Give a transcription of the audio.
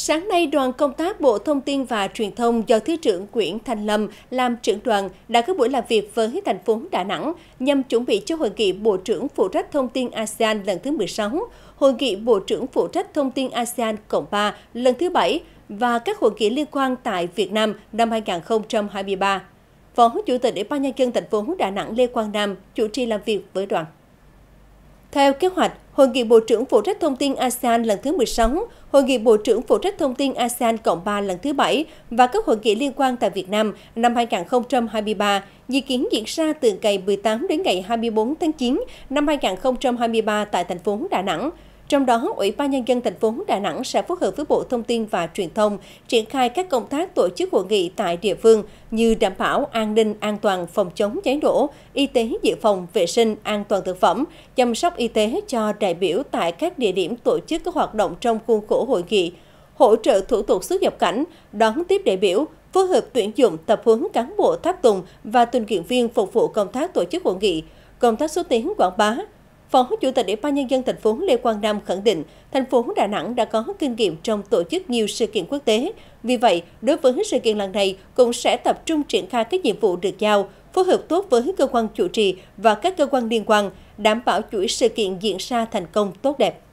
Sáng nay, đoàn công tác Bộ Thông tin và Truyền thông do Thứ trưởng Nguyễn Thành Lâm làm trưởng đoàn đã có buổi làm việc với thành phố Đà Nẵng nhằm chuẩn bị cho hội nghị Bộ trưởng phụ trách thông tin ASEAN lần thứ 16, hội nghị Bộ trưởng phụ trách thông tin ASEAN Cộng 3 lần thứ 7 và các hội nghị liên quan tại Việt Nam năm 2023. Phó Chủ tịch Ủy ban nhân dân thành phố Đà Nẵng Lê Quang Nam chủ trì làm việc với đoàn. Theo kế hoạch, Hội nghị Bộ trưởng Phụ trách Thông tin ASEAN lần thứ 16, Hội nghị Bộ trưởng Phụ trách Thông tin ASEAN Cộng 3 lần thứ 7 và các hội nghị liên quan tại Việt Nam năm 2023 dự kiến diễn ra từ ngày 18 đến ngày 24 tháng 9 năm 2023 tại thành phố Đà Nẵng. Trong đó, Ủy ban Nhân dân thành phố Đà Nẵng sẽ phối hợp với Bộ Thông tin và Truyền thông triển khai các công tác tổ chức hội nghị tại địa phương như đảm bảo an ninh, an toàn, phòng chống cháy nổ, y tế dự phòng, vệ sinh, an toàn thực phẩm, chăm sóc y tế cho đại biểu tại các địa điểm tổ chức các hoạt động trong khuôn khổ hội nghị, hỗ trợ thủ tục xuất nhập cảnh, đón tiếp đại biểu, phối hợp tuyển dụng tập huấn cán bộ tháp tùng và tuyên nguyện viên phục vụ công tác tổ chức hội nghị, công tác xúc tiến quảng bá, Phó Chủ tịch Ủy ban nhân dân thành phố Lê Quang Nam khẳng định, thành phố Đà Nẵng đã có kinh nghiệm trong tổ chức nhiều sự kiện quốc tế. Vì vậy, đối với sự kiện lần này cũng sẽ tập trung triển khai các nhiệm vụ được giao, phối hợp tốt với cơ quan chủ trì và các cơ quan liên quan, đảm bảo chuỗi sự kiện diễn ra thành công tốt đẹp.